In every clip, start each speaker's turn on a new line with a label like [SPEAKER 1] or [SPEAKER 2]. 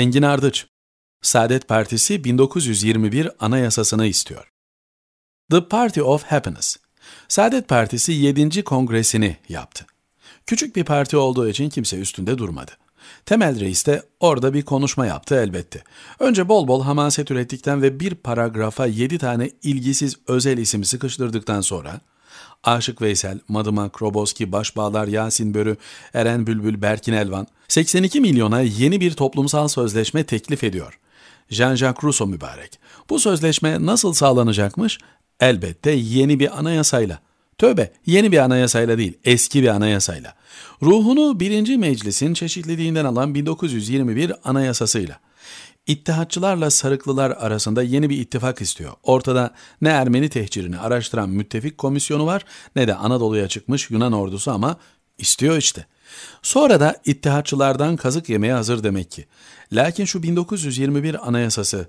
[SPEAKER 1] Engin Ardıç, Saadet Partisi 1921 Anayasasını istiyor. The Party of Happiness, Saadet Partisi 7. kongresini yaptı. Küçük bir parti olduğu için kimse üstünde durmadı. Temel Reis de orada bir konuşma yaptı elbette. Önce bol bol hamaset ürettikten ve bir paragrafa 7 tane ilgisiz özel isim sıkıştırdıktan sonra Aşık Veysel, Madımak, Roboski, Başbağlar, Yasin Börü, Eren Bülbül, Berkin Elvan 82 milyona yeni bir toplumsal sözleşme teklif ediyor. Jean-Jacques Rousseau mübarek. Bu sözleşme nasıl sağlanacakmış? Elbette yeni bir anayasayla. Tövbe yeni bir anayasayla değil eski bir anayasayla. Ruhunu 1. Meclis'in çeşitliliğinden alan 1921 anayasasıyla. İttihatçılarla sarıklılar arasında yeni bir ittifak istiyor. Ortada ne Ermeni tehcirini araştıran müttefik komisyonu var ne de Anadolu'ya çıkmış Yunan ordusu ama istiyor işte. Sonra da İttihatçılardan kazık yemeye hazır demek ki. Lakin şu 1921 anayasası,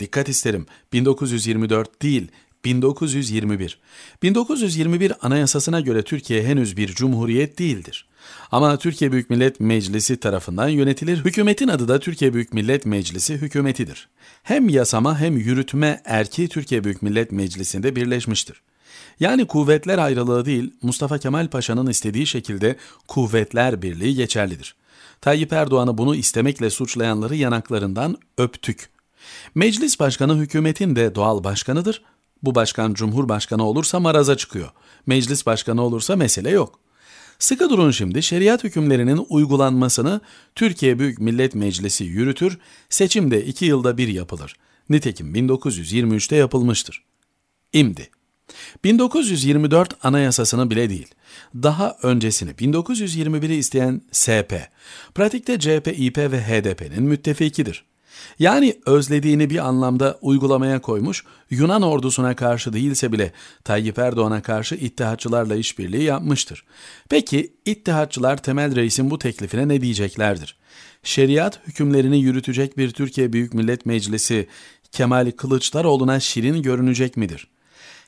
[SPEAKER 1] dikkat isterim 1924 değil 1921 1921 Anayasasına göre Türkiye henüz bir cumhuriyet değildir. Ama Türkiye Büyük Millet Meclisi tarafından yönetilir. Hükümetin adı da Türkiye Büyük Millet Meclisi hükümetidir. Hem yasama hem yürütme erki Türkiye Büyük Millet Meclisi'nde birleşmiştir. Yani kuvvetler ayrılığı değil, Mustafa Kemal Paşa'nın istediği şekilde kuvvetler birliği geçerlidir. Tayyip Erdoğan'ı bunu istemekle suçlayanları yanaklarından öptük. Meclis başkanı hükümetin de doğal başkanıdır bu başkan cumhurbaşkanı olursa maraza çıkıyor. Meclis başkanı olursa mesele yok. Sıkı durun şimdi şeriat hükümlerinin uygulanmasını Türkiye Büyük Millet Meclisi yürütür, seçim de iki yılda bir yapılır. Nitekim 1923'te yapılmıştır. İmdi. 1924 anayasasını bile değil, daha öncesini 1921'i isteyen SP, pratikte CHP, İP ve HDP'nin müttefikidir. Yani özlediğini bir anlamda uygulamaya koymuş, Yunan ordusuna karşı değilse bile Tayyip Erdoğan'a karşı ittihatçılarla işbirliği yapmıştır. Peki ittihatçılar Temel Reis'in bu teklifine ne diyeceklerdir? Şeriat hükümlerini yürütecek bir Türkiye Büyük Millet Meclisi Kemal Kılıçdaroğlu'na şirin görünecek midir?''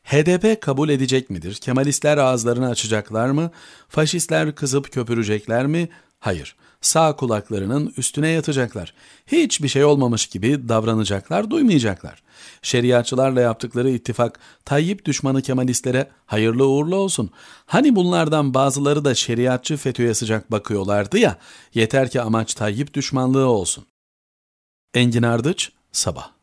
[SPEAKER 1] HDP kabul edecek midir? Kemalistler ağızlarını açacaklar mı? Faşistler kızıp köpürecekler mi? Hayır. Sağ kulaklarının üstüne yatacaklar. Hiçbir şey olmamış gibi davranacaklar, duymayacaklar. Şeriatçılarla yaptıkları ittifak Tayyip düşmanı Kemalistlere hayırlı uğurlu olsun. Hani bunlardan bazıları da şeriatçı FETÖ'ye sıcak bakıyorlardı ya, yeter ki amaç Tayyip düşmanlığı olsun. Engin Ardıç, Sabah